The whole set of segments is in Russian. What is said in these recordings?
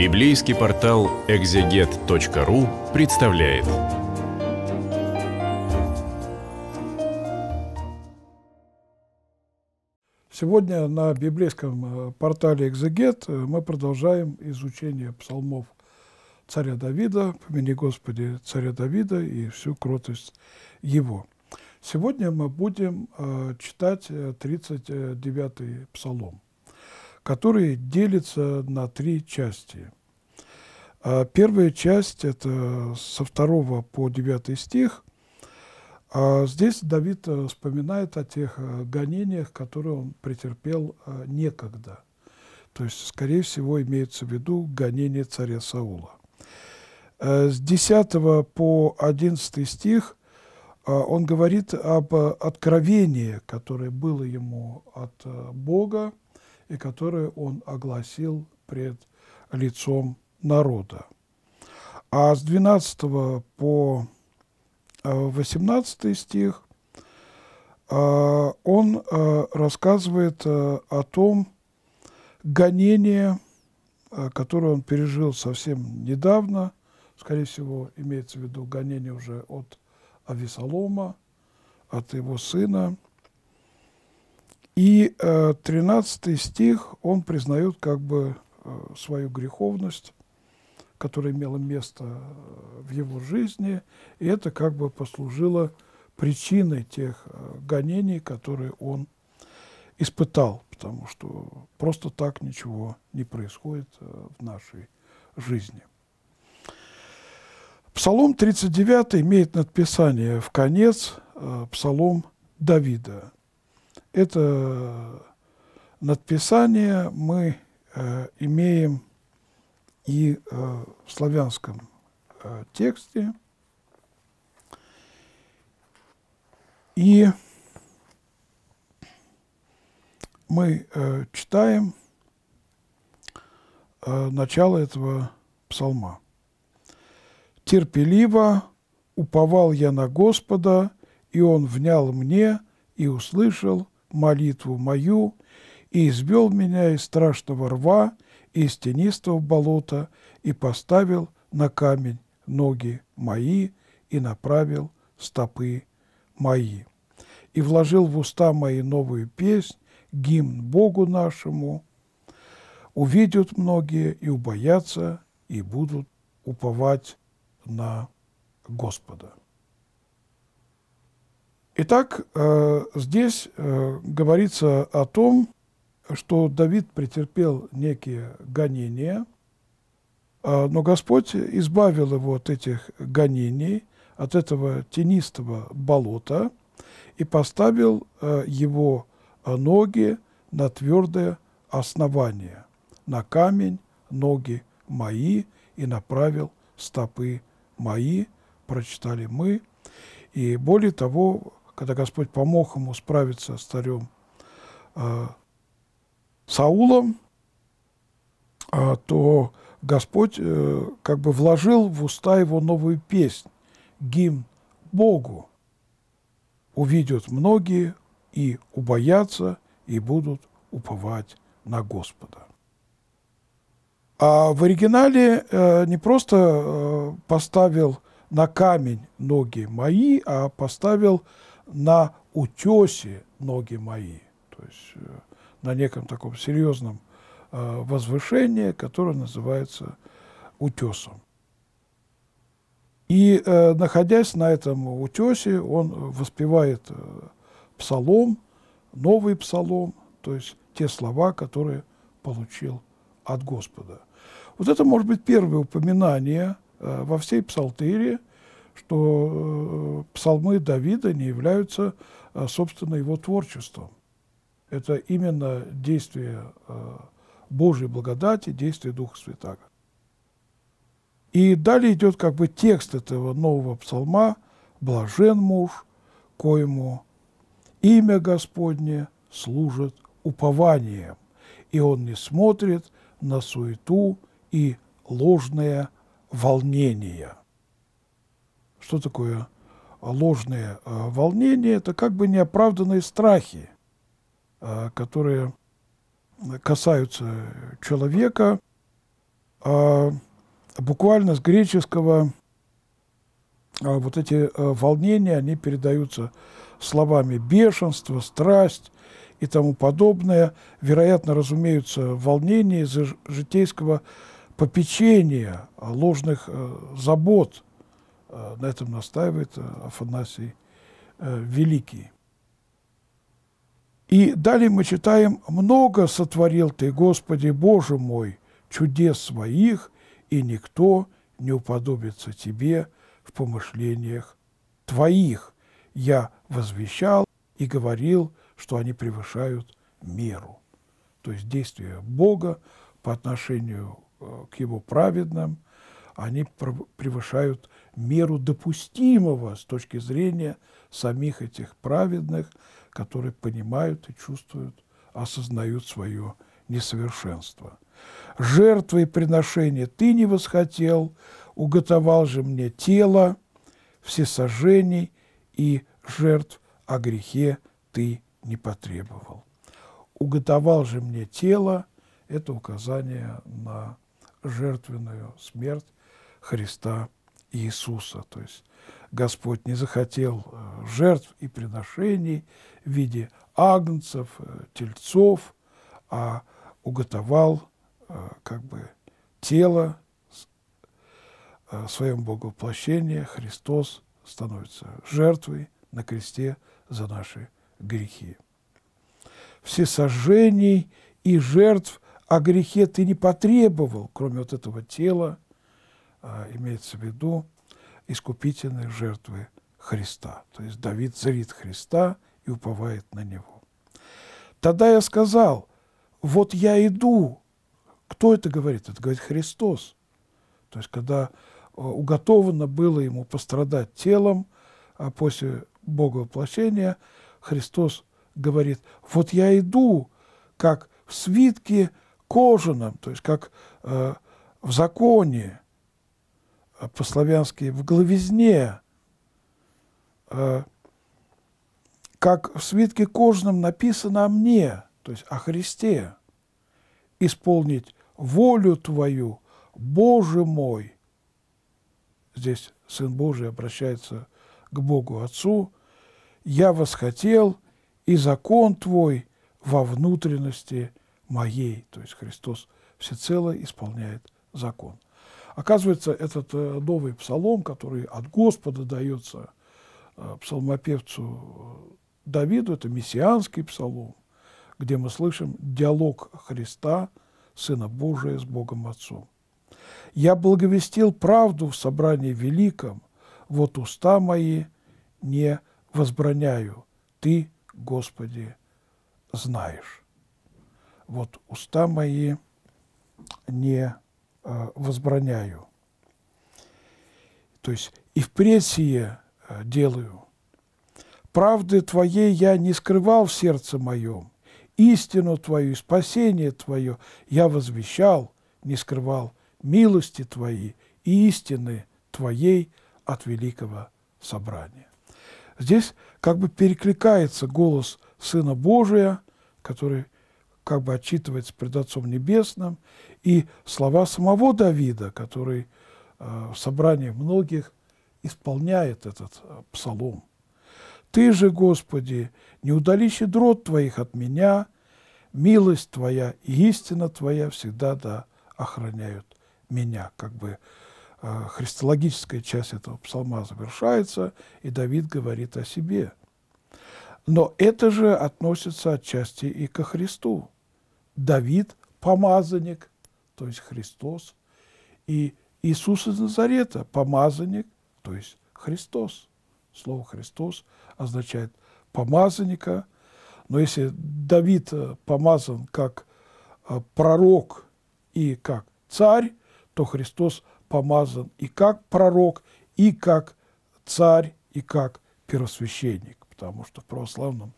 Библейский портал экзегет.ру представляет. Сегодня на библейском э, портале «Экзегет» э, мы продолжаем изучение псалмов царя Давида, «Помяни Господи царя Давида и всю кротость его». Сегодня мы будем э, читать 39-й псалом – который делится на три части. А первая часть, это со второго по девятый стих, а здесь Давид э, вспоминает о тех э, гонениях, которые он претерпел э, некогда. То есть, скорее всего, имеется в виду гонение царя Саула. С 10 по 11 стих он говорит об откровении, которое было ему от Бога, и которое он огласил пред лицом народа. А с 12 по 18 э, стих э, он э, рассказывает о том гонении, которое он пережил совсем недавно, скорее всего, имеется в виду гонение уже от Авесолома, от его сына – и э, 13 стих, он признает как бы э, свою греховность, которая имела место э, в его жизни, и это как бы послужило причиной тех э, гонений, которые он испытал, потому что просто так ничего не происходит э, в нашей жизни. Псалом 39 имеет надписание «В конец» э, Псалом Давида это надписание мы э, имеем и э, в славянском э, тексте, и мы э, читаем э, начало этого псалма. «Терпеливо уповал я на Господа, и Он внял мне и услышал, молитву мою, и избил меня из страшного рва, и из тенистого болота, и поставил на камень ноги мои, и направил стопы мои. И вложил в уста мои новую песнь, гимн Богу нашему. Увидят многие и убоятся, и будут уповать на Господа. Итак, э, здесь э, говорится о том, что Давид претерпел некие гонения, а, но Господь избавил его от этих гонений, от этого тенистого болота и поставил э, его ноги на твердое основание, на камень ноги мои и направил стопы мои, прочитали мы. И более того, когда Господь помог ему справиться с царем э, Саулом, э, то Господь э, как бы вложил в уста его новую песнь, гимн Богу. Увидят многие и убоятся, и будут уповать на Господа. А в оригинале э, не просто э, поставил на камень ноги мои, а поставил на утесе ноги мои, то есть э, на неком таком серьезном э, возвышении, которое называется утесом. И э, находясь на этом утесе, он воспевает псалом, новый псалом, то есть те слова, которые получил от Господа. Вот это, может быть, первое упоминание во всей псалтыре – что э, псалмы Давида не являются, э, собственно, его творчеством. Это именно действие э, Божьей благодати, действие Духа Святаго. И далее идет как бы текст этого нового псалма «Блажен муж, коему имя Господне служит упованием, и он не смотрит на суету и ложное волнение» что такое а, ложные а, волнения, это как бы неоправданные страхи, а, которые касаются человека, буквально с греческого вот эти волнения, они передаются словами бешенство, страсть и тому подобное. Вероятно, разумеются, волнения из-за житейского попечения, ложных забот – Э, на этом настаивает э, Афанасий э, Великий. И далее мы читаем «Много сотворил Ты, Господи, Боже мой, чудес своих, и никто не уподобится Тебе в помышлениях Твоих. Я возвещал и говорил, что они превышают меру». То есть действия Бога по отношению к Его праведным – они превышают меру допустимого с точки зрения самих этих праведных, которые понимают и чувствуют, осознают свое несовершенство. Жертвы и приношения ты не восхотел, уготовал же мне тело, всесожжений и жертв о а грехе ты не потребовал. Уготовал же мне тело – это указание на жертвенную смерть Христа Иисуса. То есть Господь не захотел э, жертв и приношений в виде агнцев, э, тельцов, а уготовал э, как бы тело в своем боговоплощении. Христос становится жертвой на кресте за наши грехи. Всесожжений и жертв о грехе ты не потребовал, кроме вот этого тела – Э, имеется в виду искупительной жертвы Христа. То есть Давид зрит Христа и уповает на Него. Тогда я сказал, вот я иду. Кто это говорит? Это говорит Христос. То есть когда э, уготовано было ему пострадать телом, а после Бога воплощения Христос говорит, вот я иду, как в свитке кожаном, то есть как э, в законе, Э, по-славянски, в главизне, э, как в свитке кожном написано о мне, то есть о Христе, исполнить волю Твою, Боже мой. Здесь Сын Божий обращается к Богу Отцу. Я восхотел, и закон Твой во внутренности моей. То есть Христос всецело исполняет закон. Оказывается, этот э, новый псалом, который от Господа дается э, псалмопевцу э, Давиду, это мессианский псалом, где мы слышим диалог Христа, Сына Божия, с Богом Отцом. «Я благовестил правду в собрании великом, вот уста мои не возбраняю, Ты, Господи, знаешь». Вот уста мои не Э, возбраняю. То есть и впредь сие э, делаю. Правды Твоей я не скрывал в сердце моем, истину Твою, и спасение Твое я возвещал, не скрывал милости Твои и истины Твоей от великого собрания. Здесь как бы перекликается голос Сына Божия, который как бы отчитывается пред Отцом Небесным, и слова самого Давида, который э, в собрании многих исполняет этот э, псалом. «Ты же, Господи, не удали дрот Твоих от меня, милость Твоя и истина Твоя всегда да охраняют меня». Как бы э, христологическая часть этого псалма завершается, и Давид говорит о себе – но это же относится отчасти и ко Христу. Давид – помазанник, то есть Христос, и Иисус из Назарета – помазанник, то есть Христос. Слово «Христос» означает «помазанника», но если Давид э, помазан как э, пророк и как царь, то Христос помазан и как пророк, и как царь, и как первосвященник потому что в православном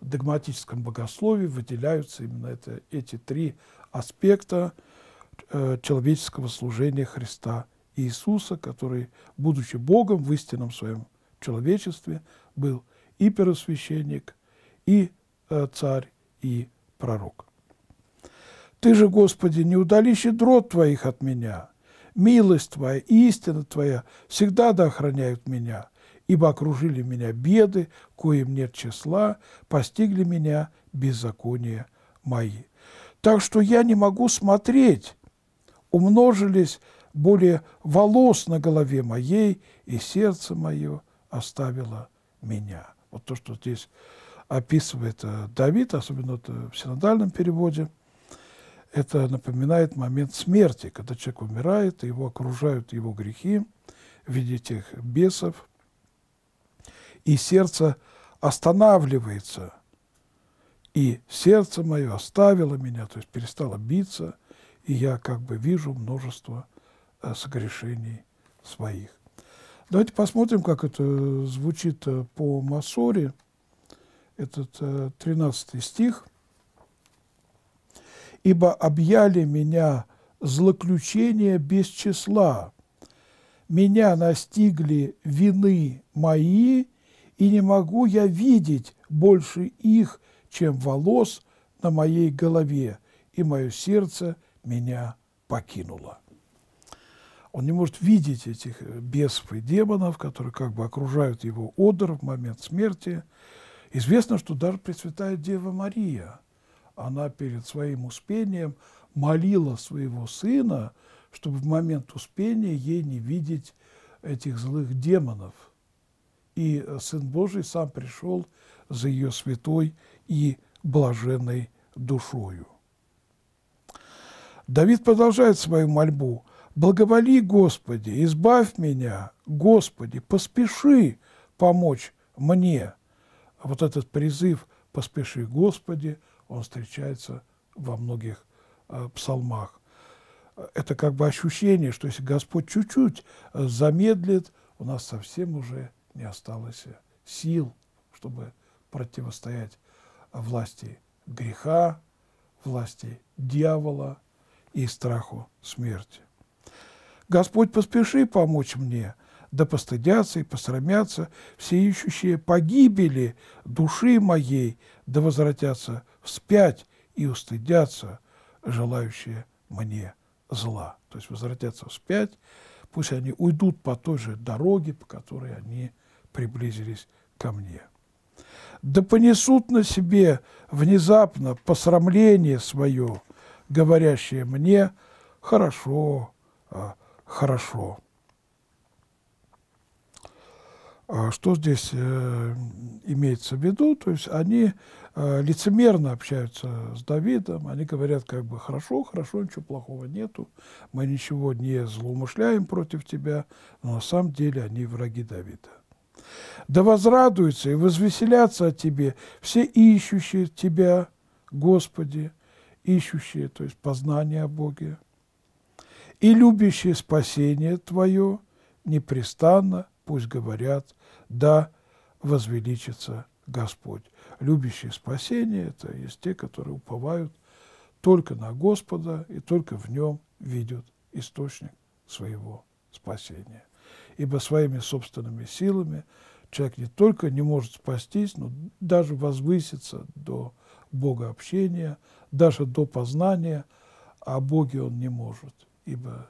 догматическом богословии выделяются именно это, эти три аспекта э, человеческого служения Христа Иисуса, который, будучи Богом в истинном своем человечестве, был и первосвященник, и э, царь, и пророк. «Ты же, Господи, не удали щедро Твоих от меня, милость Твоя, и истина Твоя всегда да охраняют меня ибо окружили меня беды, коим нет числа, постигли меня беззакония мои. Так что я не могу смотреть, умножились более волос на голове моей, и сердце мое оставило меня. Вот то, что здесь описывает э, Давид, особенно э, в синодальном переводе, это напоминает момент смерти, когда человек умирает, его окружают его грехи в виде тех бесов, и сердце останавливается. И сердце мое оставило меня, то есть перестало биться, и я как бы вижу множество э, согрешений своих. Давайте посмотрим, как это э, звучит э, по Масоре. Этот 13 стих. «Ибо объяли меня злоключения без числа, меня настигли вины мои, и не могу я видеть больше их, чем волос на моей голове, и мое сердце меня покинуло. Он не может видеть этих э, бесов и демонов, которые как бы окружают его одр в момент смерти. Известно, что даже Пресвятая Дева Мария, она перед своим успением молила своего сына, чтобы в момент успения ей не видеть этих злых демонов – и Сын Божий сам пришел за ее святой и блаженной душою. Давид продолжает свою мольбу. «Благоволи, Господи, избавь меня, Господи, поспеши помочь мне». Вот этот призыв «Поспеши, Господи», он встречается во многих э, псалмах. Это как бы ощущение, что если Господь чуть-чуть замедлит, у нас совсем уже не осталось э, сил, чтобы противостоять власти греха, власти дьявола и страху смерти. Господь, поспеши помочь мне, да постыдятся и посрамятся все ищущие погибели души моей, да возвратятся вспять и устыдятся желающие мне зла. То есть возвратятся вспять, пусть они уйдут по той же дороге, по которой они приблизились ко мне. Да понесут на себе внезапно посрамление свое, говорящее мне «хорошо, а, хорошо». А что здесь э, имеется в виду? То есть они э, лицемерно общаются с Давидом, они говорят как бы «хорошо, хорошо, ничего плохого нету, мы ничего не злоумышляем против тебя», но на самом деле они враги Давида. Да возрадуются и возвеселятся о Тебе все ищущие Тебя, Господи, ищущие, то есть познание о Боге, и любящие спасение Твое непрестанно пусть говорят, да возвеличится Господь. Любящие спасение – это есть те, которые уповают только на Господа и только в Нем видят источник своего спасения ибо своими собственными силами человек не только не может спастись, но даже возвыситься до Бога общения, даже до познания, а Боге он не может, ибо,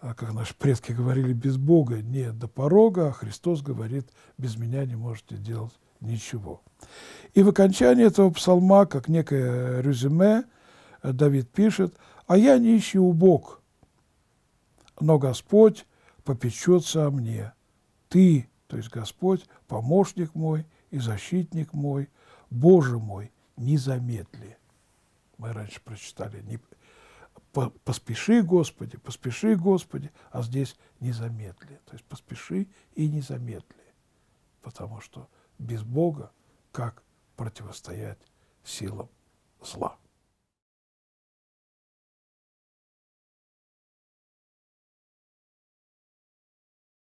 а как наши предки говорили, без Бога не до порога, а Христос говорит, без меня не можете делать ничего. И в окончании этого псалма, как некое резюме, э, Давид пишет, «А я нищий Бог, но Господь попечется о мне. Ты, то есть Господь, помощник мой и защитник мой, Боже мой, не замедли. Мы раньше прочитали, не, поспеши, Господи, поспеши, Господи, а здесь не замедли. То есть поспеши и не замедли, потому что без Бога как противостоять силам зла.